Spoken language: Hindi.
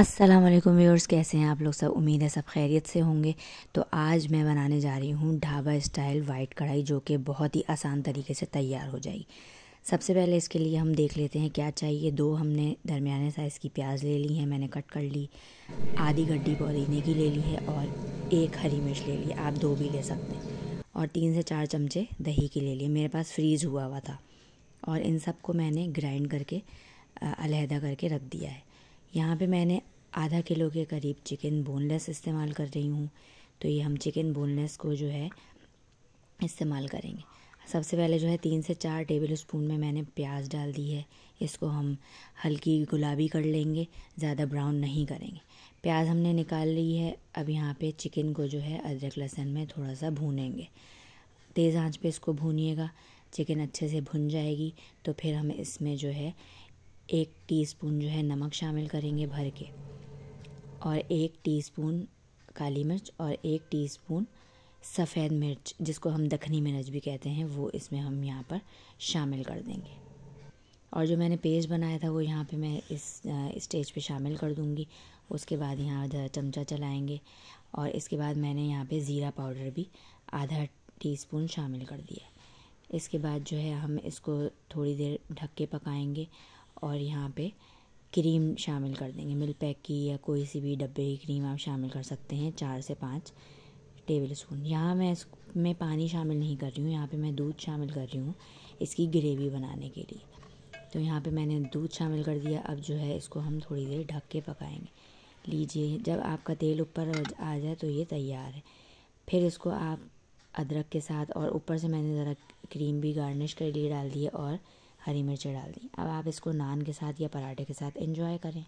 अस्सलाम वालेकुम व्यूअर्स कैसे हैं आप लोग सब उम्मीद है सब खैरियत से होंगे तो आज मैं बनाने जा रही हूँ ढाबा स्टाइल वाइट कढ़ाई जो कि बहुत ही आसान तरीके से तैयार हो जाएगी सबसे पहले इसके लिए हम देख लेते हैं क्या चाहिए दो हमने दरमियाने साइज़ की प्याज ले ली है मैंने कट कर ली आधी गड्डी पुदीने की ले ली है और एक हरी मिर्च ले ली आप दो भी ले सकते हैं और तीन से चार चमचे दही की ले लिए मेरे पास फ्रीज़ हुआ हुआ था और इन सब को मैंने ग्राइंड करके अलहदा करके रख दिया है यहाँ पे मैंने आधा किलो के करीब चिकन बोनलेस इस्तेमाल कर रही हूँ तो ये हम चिकन बोनलेस को जो है इस्तेमाल करेंगे सबसे पहले जो है तीन से चार टेबल स्पून में मैंने प्याज डाल दी है इसको हम हल्की गुलाबी कर लेंगे ज़्यादा ब्राउन नहीं करेंगे प्याज हमने निकाल ली है अब यहाँ पे चिकन को जो है अदरक लहसुन में थोड़ा सा भूनेंगे तेज़ आंच पे इसको भूनिएगा चिकन अच्छे से भुन जाएगी तो फिर हम इसमें जो है एक टी जो है नमक शामिल करेंगे भर के और एक टीस्पून काली मिर्च और एक टीस्पून सफ़ेद मिर्च जिसको हम दखनी मिर्च भी कहते हैं वो इसमें हम यहाँ पर शामिल कर देंगे और जो मैंने पेस्ट बनाया था वो यहाँ पे मैं इस स्टेज पे शामिल कर दूँगी उसके बाद यहाँ आधा चमचा चलाएंगे और इसके बाद मैंने यहाँ पे ज़ीरा पाउडर भी आधा टीस्पून शामिल कर दिया इसके बाद जो है हम इसको थोड़ी देर ढक के पकाएंगे और यहाँ पे क्रीम शामिल कर देंगे मिल्क पैक की या कोई सी भी डब्बे की क्रीम आप शामिल कर सकते हैं चार से पाँच टेबल स्पून यहाँ मैं इसमें पानी शामिल नहीं कर रही हूँ यहाँ पे मैं दूध शामिल कर रही हूँ इसकी ग्रेवी बनाने के लिए तो यहाँ पे मैंने दूध शामिल कर दिया अब जो है इसको हम थोड़ी देर ढक के पकाएंगे लीजिए जब आपका तेल ऊपर आ जाए तो ये तैयार है फिर इसको आप अदरक के साथ और ऊपर से मैंने ज़रा क्रीम भी गार्निश के लिए डाल दी है और हरी मिर्ची डाल दी अब आप इसको नान के साथ या पराठे के साथ इन्जॉय करें